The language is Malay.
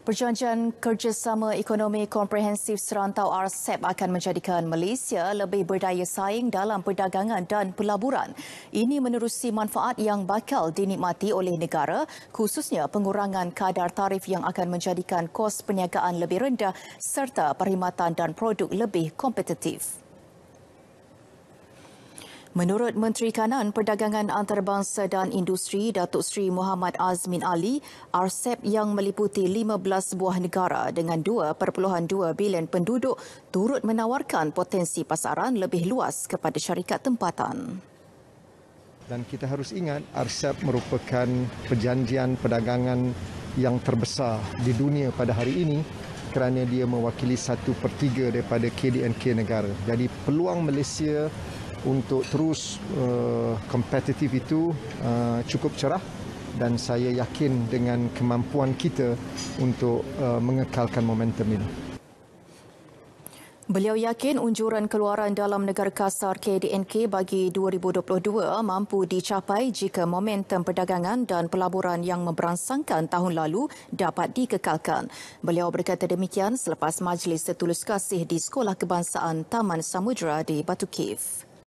Perjanjian Kerjasama Ekonomi Komprehensif Serantau RCEP akan menjadikan Malaysia lebih berdaya saing dalam perdagangan dan pelaburan. Ini menerusi manfaat yang bakal dinikmati oleh negara, khususnya pengurangan kadar tarif yang akan menjadikan kos perniagaan lebih rendah serta perkhidmatan dan produk lebih kompetitif. Menurut Menteri Kanan Perdagangan Antarabangsa dan Industri Datuk Seri Muhammad Azmin Ali, RCEP yang meliputi 15 buah negara dengan 2.2 bilion penduduk turut menawarkan potensi pasaran lebih luas kepada syarikat tempatan. Dan kita harus ingat RCEP merupakan perjanjian perdagangan yang terbesar di dunia pada hari ini kerana dia mewakili satu per tiga daripada KDNK negara. Jadi peluang Malaysia untuk terus kompetitif eh, uh, itu uh, cukup cerah dan saya yakin dengan kemampuan kita untuk uh, mengekalkan momentum ini. Beliau yakin unjuran keluaran dalam negara kasar KDNK bagi 2022 mampu dicapai jika momentum perdagangan dan pelaburan yang memberangsangkan tahun lalu dapat dikekalkan. Beliau berkata demikian selepas majlis setulus kasih di Sekolah Kebangsaan Taman Samudra di Batu Cave.